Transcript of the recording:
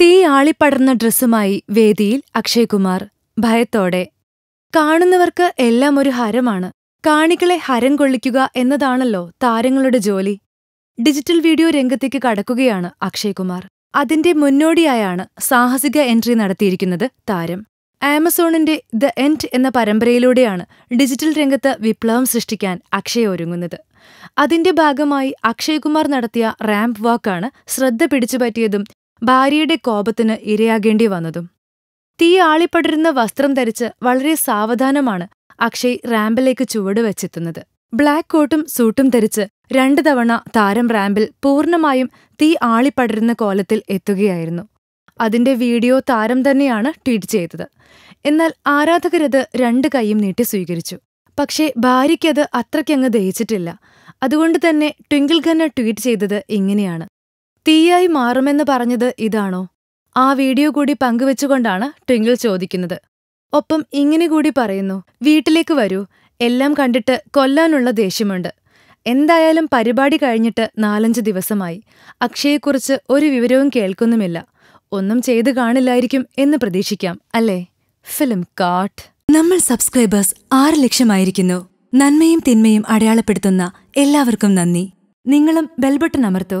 തീ ആളിപ്പടർന്ന ഡ്രസ്സുമായി വേദിയിൽ അക്ഷയ്കുമാർ ഭയത്തോടെ കാണുന്നവർക്ക് എല്ലാം ഒരു ഹരമാണ് കാണികളെ ഹരം കൊള്ളിക്കുക എന്നതാണല്ലോ താരങ്ങളുടെ ജോലി ഡിജിറ്റൽ വീഡിയോ രംഗത്തേക്ക് കടക്കുകയാണ് അക്ഷയ്കുമാർ അതിന്റെ മുന്നോടിയായാണ് സാഹസിക എൻട്രി നടത്തിയിരിക്കുന്നത് താരം ആമസോണിന്റെ ദ എൻഡ് എന്ന പരമ്പരയിലൂടെയാണ് ഡിജിറ്റൽ രംഗത്ത് വിപ്ലവം സൃഷ്ടിക്കാൻ അക്ഷയ് ഒരുങ്ങുന്നത് അതിന്റെ ഭാഗമായി അക്ഷയ്കുമാർ നടത്തിയ റാമ്പ് വാക്കാണ് ശ്രദ്ധ പിടിച്ചുപറ്റിയതും ഭാര്യയുടെ കോപത്തിന് ഇരയാകേണ്ടി വന്നതും തീ ആളിപ്പടരുന്ന വസ്ത്രം ധരിച്ച് വളരെ സാവധാനമാണ് അക്ഷയ് റാമ്പിലേക്ക് ചുവട് വെച്ചെത്തുന്നത് ബ്ലാക്ക് കോട്ടും സൂട്ടും ധരിച്ച് രണ്ടു തവണ താരം റാമ്പിൽ പൂർണ്ണമായും തീ ആളിപ്പടരുന്ന കോലത്തിൽ എത്തുകയായിരുന്നു അതിന്റെ വീഡിയോ താരം തന്നെയാണ് ട്വീറ്റ് ചെയ്തത് എന്നാൽ ആരാധകരത് രണ്ട് കൈയും നീട്ടി സ്വീകരിച്ചു പക്ഷേ ഭാര്യയ്ക്കത് അത്രയ്ക്കങ്ങ് ദഹിച്ചിട്ടില്ല അതുകൊണ്ട് തന്നെ ട്വിങ്കിൾ ഖന്ന ട്വീറ്റ് ചെയ്തത് ഇങ്ങനെയാണ് തീയായി മാറുമെന്ന് പറഞ്ഞത് ഇതാണോ ആ വീഡിയോ കൂടി പങ്കുവെച്ചുകൊണ്ടാണ് ട്വിങ്കിൾ ചോദിക്കുന്നത് ഒപ്പം ഇങ്ങനെ കൂടി പറയുന്നു വീട്ടിലേക്ക് വരൂ എല്ലാം കണ്ടിട്ട് കൊല്ലാനുള്ള ദേഷ്യമുണ്ട് എന്തായാലും പരിപാടി കഴിഞ്ഞിട്ട് നാലഞ്ച് ദിവസമായി അക്ഷയെക്കുറിച്ച് ഒരു വിവരവും കേൾക്കുന്നുമില്ല ഒന്നും ചെയ്തു കാണില്ലായിരിക്കും എന്ന് പ്രതീക്ഷിക്കാം അല്ലേ ഫിലിം കാട്ട് നമ്മൾ സബ്സ്ക്രൈബേഴ്സ് ആറ് ലക്ഷമായിരിക്കുന്നു നന്മയും തിന്മയും അടയാളപ്പെടുത്തുന്ന എല്ലാവർക്കും നന്ദി നിങ്ങളും ബെൽബട്ടൺ അമർത്തോ